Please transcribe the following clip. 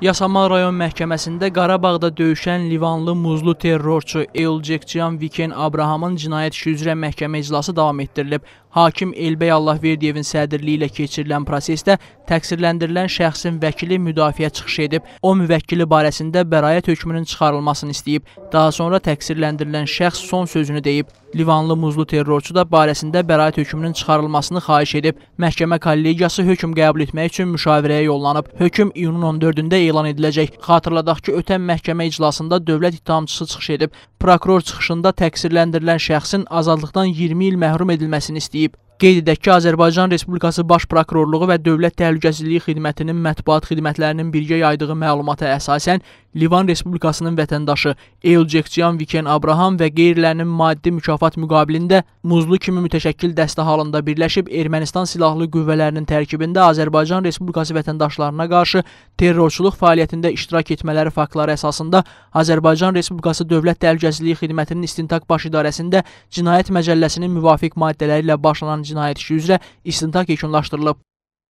Yasamal rayon məhkəməsində Qarabağda döyüşən Livanlı muzlu terrorçu Elcekciyan Viken Abrahamın cinayət işi üzrə məhkəmə iclası davam etdirilib. Hakim Elbey Allahverdiyevin sədrliyi ilə keçirilən prosesdə təqsirləndirilən şəxsin vəkili müdafiə çıxış edib. O müvəkkili barəsində bəraət hökmünün çıxarılmasını istəyib. Daha sonra təqsirləndirilən şəxs son sözünü deyib. Livanlı muzlu terrorçu da barəsində bəraət hökmünün çıxarılmasını xahiş edib. Məhkəmə kollegiyası hökm qəbul etmək üçün müşavirəyə yollanıb. Hökm iyunun 14-də elan elan ediləcək. Xatırladaq ki, ötən məhkəmə iclasında dövlət ittihamçısı çıxış edib, prokuror çıxışında təqsirləndirilən şəxsin azadlıqdan 20 il məhrum edilməsini istəyib. Qeyd edək ki, Azərbaycan Respublikası Baş Prokurorluğu və Dövlət Təhlükəsizliyi Xidmətinin mətbuat xidmətlərinin birgə yaydığı məlumata əsasən Livan Respublikasının vətəndaşı Elcekciyan Viken Abraham və qeyrilərinin maddi mükafat müqabilində muzlu kimi mütəşəkkil dəstə halında birləşib Ermənistan silahlı qüvvələrinin tərkibində Azərbaycan Respublikası vətəndaşlarına qarşı terrorçuluq fəaliyyətində iştirak etmələri faktları əsasında Azərbaycan Respublikası Dövlət Təhlükəsizliyi Xidmətinin İstintaq Baş İdarəsində Cinayət Məcəlləsinin müvafiq maddələri ilə başlanan cinayət işi üzrə istintaq yekunlaşdırılıb.